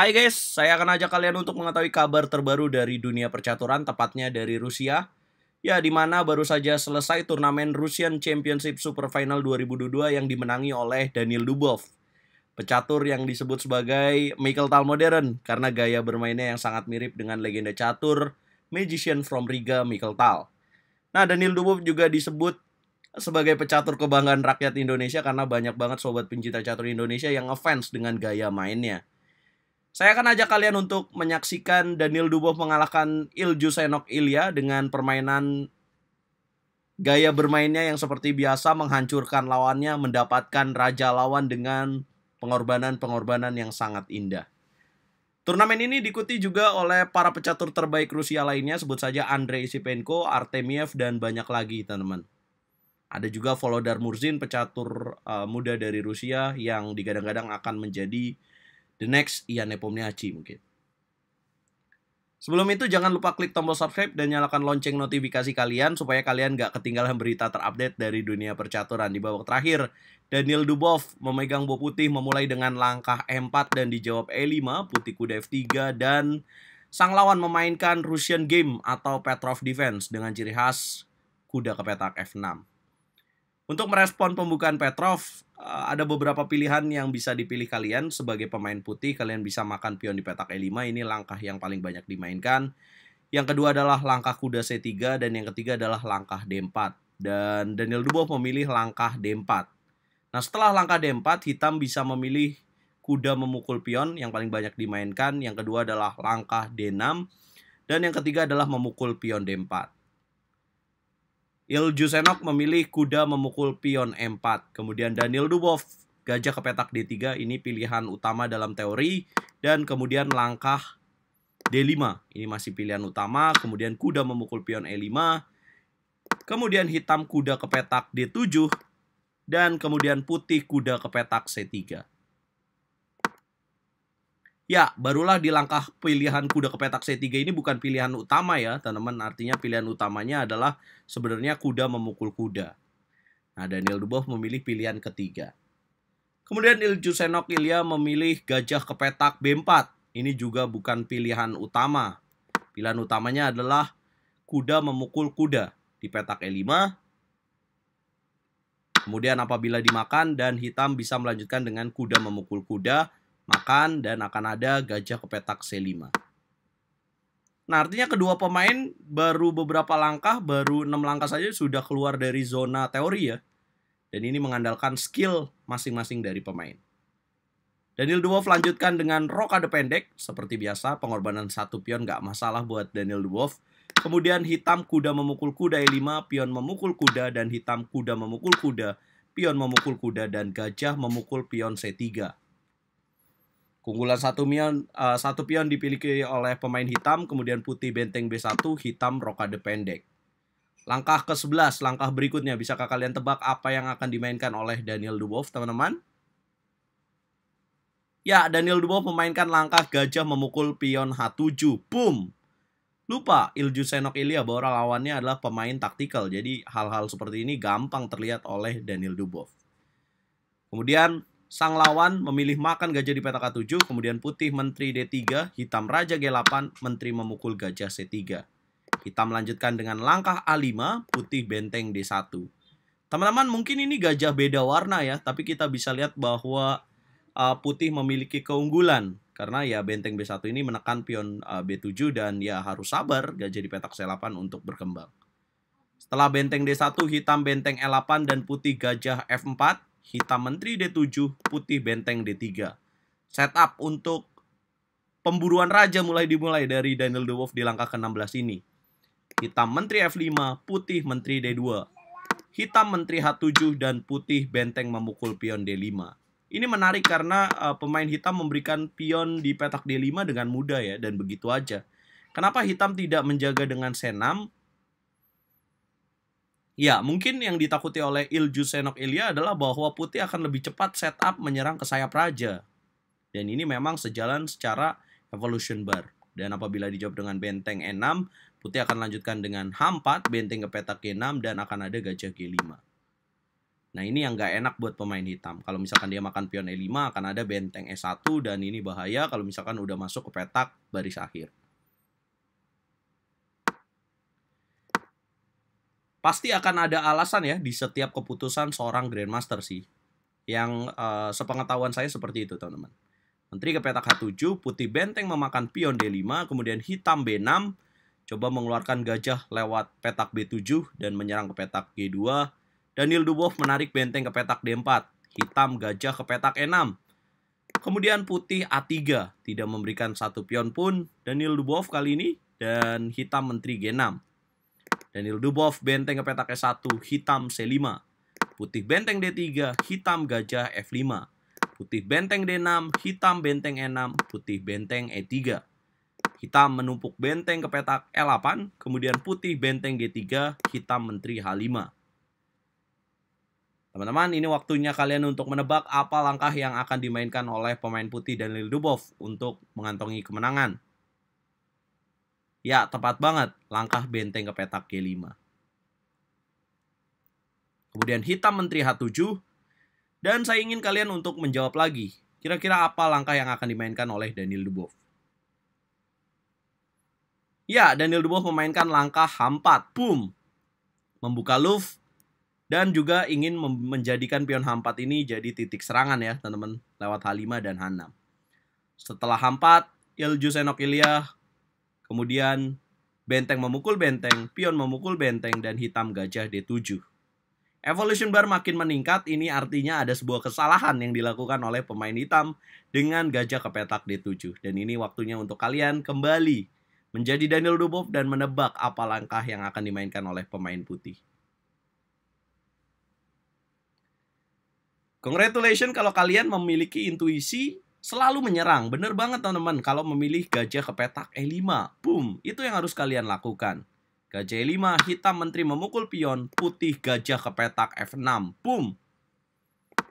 Hai guys, saya akan ajak kalian untuk mengetahui kabar terbaru dari dunia percaturan, tepatnya dari Rusia. Ya, di mana baru saja selesai turnamen Russian Championship Super Final 2022 yang dimenangi oleh Daniel Dubov. Pecatur yang disebut sebagai Michael Tal modern karena gaya bermainnya yang sangat mirip dengan legenda catur Magician from Riga Michael Tal. Nah, Daniel Dubov juga disebut sebagai pecatur kebanggaan rakyat Indonesia karena banyak banget sobat pencinta catur Indonesia yang ngefans dengan gaya mainnya. Saya akan ajak kalian untuk menyaksikan Daniel Dubov mengalahkan Ilju Senok Ilya dengan permainan gaya bermainnya yang seperti biasa menghancurkan lawannya, mendapatkan raja lawan dengan pengorbanan-pengorbanan yang sangat indah. Turnamen ini diikuti juga oleh para pecatur terbaik Rusia lainnya, sebut saja Andrei Isipenko, Artemiev, dan banyak lagi teman-teman. Ada juga Volodar Murzin, pecatur uh, muda dari Rusia yang digadang-gadang akan menjadi The next Ian Nepomniachi mungkin. Sebelum itu jangan lupa klik tombol subscribe dan nyalakan lonceng notifikasi kalian supaya kalian gak ketinggalan berita terupdate dari dunia percaturan. Di babak terakhir, Daniel Dubov memegang bola putih memulai dengan langkah m 4 dan dijawab E5, putih kuda F3 dan sang lawan memainkan Russian Game atau Petrov Defense dengan ciri khas kuda ke petak F6. Untuk merespon pembukaan Petrov, Eh, ada beberapa pilihan yang bisa dipilih kalian sebagai pemain putih. Kalian bisa makan pion di petak E5. Ini langkah yang paling banyak dimainkan. Yang kedua adalah langkah kuda C3 dan yang ketiga adalah langkah D4. Dan Daniel Dubov memilih langkah D4. Nah, setelah langkah D4, hitam bisa memilih kuda memukul pion yang paling banyak dimainkan. Yang kedua adalah langkah D6 dan yang ketiga adalah memukul pion D4. Ilju Enok memilih kuda memukul pion E4. Kemudian Daniel Dubov, gajah ke petak D3 ini pilihan utama dalam teori. Dan kemudian langkah D5, ini masih pilihan utama. Kemudian kuda memukul pion E5. Kemudian hitam kuda ke petak D7. Dan kemudian putih kuda ke petak C3. Ya, barulah di langkah pilihan kuda ke petak C3 ini bukan pilihan utama ya, teman-teman. Artinya pilihan utamanya adalah sebenarnya kuda memukul kuda. Nah, Daniel Dubov memilih pilihan ketiga. Kemudian Ilju Senok Ilya memilih gajah ke petak B4. Ini juga bukan pilihan utama. Pilihan utamanya adalah kuda memukul kuda di petak E5. Kemudian apabila dimakan dan hitam bisa melanjutkan dengan kuda memukul kuda makan dan akan ada gajah ke petak C5. Nah, artinya kedua pemain baru beberapa langkah, baru 6 langkah saja sudah keluar dari zona teori ya. Dan ini mengandalkan skill masing-masing dari pemain. Daniel Dubov lanjutkan dengan rokade pendek. Seperti biasa, pengorbanan satu pion nggak masalah buat Daniel Dubov. Kemudian hitam kuda memukul kuda E5, pion memukul kuda, dan hitam kuda memukul kuda, pion memukul kuda, dan gajah memukul pion C3. Keunggulan satu pion, uh, eh, satu pion dipiliki oleh pemain hitam, kemudian putih benteng B1, hitam rokade pendek. Langkah ke-11, langkah berikutnya. Bisakah kalian tebak apa yang akan dimainkan oleh Daniel Dubov, teman-teman? Ya, Daniel Dubov memainkan langkah gajah memukul pion H7. Boom! Lupa, Ilju Senok Ilya bahwa lawannya adalah pemain taktikal. Jadi, hal-hal seperti ini gampang terlihat oleh Daniel Dubov. Kemudian, Sang lawan memilih makan gajah di petak A7, kemudian putih menteri D3, hitam raja G8, menteri memukul gajah C3. Hitam melanjutkan dengan langkah A5, putih benteng D1. Teman-teman, mungkin ini gajah beda warna ya, tapi kita bisa lihat bahwa uh, putih memiliki keunggulan. Karena ya benteng B1 ini menekan pion uh, B7 dan ya harus sabar gajah di petak C8 untuk berkembang. Setelah benteng D1, hitam benteng e L8 dan putih gajah F4 hitam menteri D7, putih benteng D3. Setup untuk pemburuan raja mulai dimulai dari Daniel De Wolf di langkah ke-16 ini. Hitam menteri F5, putih menteri D2. Hitam menteri H7 dan putih benteng memukul pion D5. Ini menarik karena uh, pemain hitam memberikan pion di petak D5 dengan mudah ya dan begitu aja. Kenapa hitam tidak menjaga dengan senam Ya, mungkin yang ditakuti oleh Ilju Senok Ilya adalah bahwa Putih akan lebih cepat setup menyerang ke sayap Raja. Dan ini memang sejalan secara evolution bar. Dan apabila dijawab dengan benteng E6, Putih akan lanjutkan dengan H4, benteng ke petak G6, dan akan ada gajah G5. Nah, ini yang nggak enak buat pemain hitam. Kalau misalkan dia makan pion E5, akan ada benteng E1, dan ini bahaya kalau misalkan udah masuk ke petak baris akhir. pasti akan ada alasan ya di setiap keputusan seorang grandmaster sih. Yang uh, sepengetahuan saya seperti itu, teman-teman. Menteri ke petak H7, putih benteng memakan pion D5, kemudian hitam B6, coba mengeluarkan gajah lewat petak B7 dan menyerang ke petak G2. Daniel Dubov menarik benteng ke petak D4, hitam gajah ke petak E6. Kemudian putih A3, tidak memberikan satu pion pun Daniel Dubov kali ini, dan hitam menteri G6. Daniel Dubov benteng ke petak E1, hitam C5. Putih benteng D3, hitam gajah F5. Putih benteng D6, hitam benteng E6, putih benteng E3. Hitam menumpuk benteng ke petak L8, kemudian putih benteng G3, hitam menteri H5. Teman-teman, ini waktunya kalian untuk menebak apa langkah yang akan dimainkan oleh pemain putih Daniel Dubov untuk mengantongi kemenangan. Ya, tepat banget. Langkah benteng ke petak G5. Kemudian hitam menteri H7. Dan saya ingin kalian untuk menjawab lagi. Kira-kira apa langkah yang akan dimainkan oleh Daniel Dubov? Ya, Daniel Dubov memainkan langkah H4. Boom! Membuka loof. Dan juga ingin menjadikan pion H4 ini jadi titik serangan ya, teman-teman. Lewat H5 dan H6. Setelah H4, Iljus Jusenok Kemudian benteng memukul benteng, pion memukul benteng, dan hitam gajah D7. Evolution bar makin meningkat, ini artinya ada sebuah kesalahan yang dilakukan oleh pemain hitam dengan gajah ke petak D7. Dan ini waktunya untuk kalian kembali menjadi Daniel Dubov dan menebak apa langkah yang akan dimainkan oleh pemain putih. Congratulations kalau kalian memiliki intuisi selalu menyerang. Bener banget teman-teman kalau memilih gajah ke petak E5. Boom, itu yang harus kalian lakukan. Gajah E5, hitam menteri memukul pion, putih gajah ke petak F6. Boom.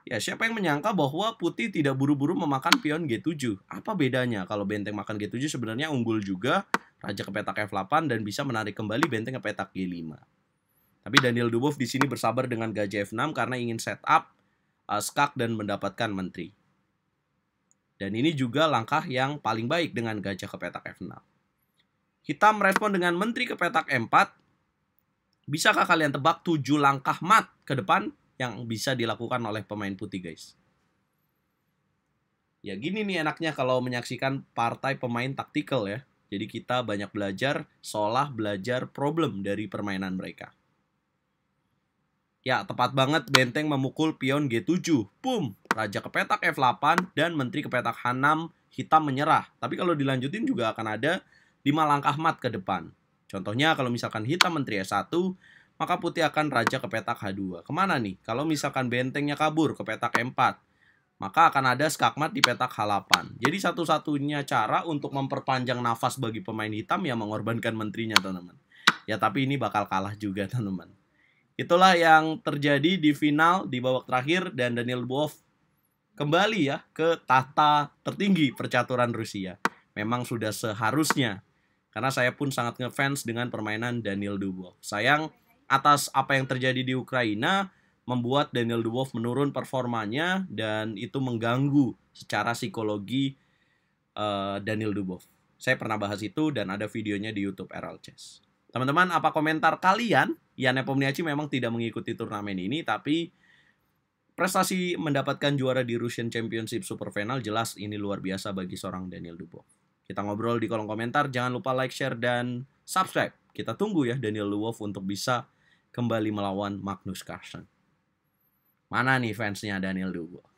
Ya, siapa yang menyangka bahwa putih tidak buru-buru memakan pion G7? Apa bedanya? Kalau benteng makan G7 sebenarnya unggul juga, raja ke petak F8 dan bisa menarik kembali benteng ke petak G5. Tapi Daniel Dubov di sini bersabar dengan gajah F6 karena ingin setup uh, skak dan mendapatkan menteri. Dan ini juga langkah yang paling baik dengan gajah ke petak F6. kita merespon dengan menteri ke petak M4. Bisakah kalian tebak tujuh langkah mat ke depan yang bisa dilakukan oleh pemain putih guys? Ya gini nih enaknya kalau menyaksikan partai pemain taktikal ya. Jadi kita banyak belajar, seolah belajar problem dari permainan mereka. Ya, tepat banget benteng memukul pion G7. Boom! Raja kepetak F8 dan menteri kepetak H6 hitam menyerah. Tapi kalau dilanjutin juga akan ada 5 langkah mat ke depan. Contohnya kalau misalkan hitam menteri s 1 maka putih akan raja kepetak H2. Kemana nih? Kalau misalkan bentengnya kabur ke petak M4, maka akan ada skakmat di petak H8. Jadi satu-satunya cara untuk memperpanjang nafas bagi pemain hitam yang mengorbankan menterinya, teman-teman. Ya tapi ini bakal kalah juga, teman-teman. Itulah yang terjadi di final di babak terakhir dan Daniel Boev kembali ya ke tata tertinggi percaturan Rusia. Memang sudah seharusnya karena saya pun sangat ngefans dengan permainan Daniel Dubov. Sayang atas apa yang terjadi di Ukraina membuat Daniel Dubov menurun performanya dan itu mengganggu secara psikologi uh, Daniel Dubov. Saya pernah bahas itu dan ada videonya di YouTube RL Chess. Teman-teman, apa komentar kalian Ya, Nepomniachtchi memang tidak mengikuti turnamen ini tapi prestasi mendapatkan juara di Russian Championship Super Final jelas ini luar biasa bagi seorang Daniel Dubov. Kita ngobrol di kolom komentar, jangan lupa like, share, dan subscribe. Kita tunggu ya Daniel Luwov untuk bisa kembali melawan Magnus Carlsen. Mana nih fansnya Daniel Dubov?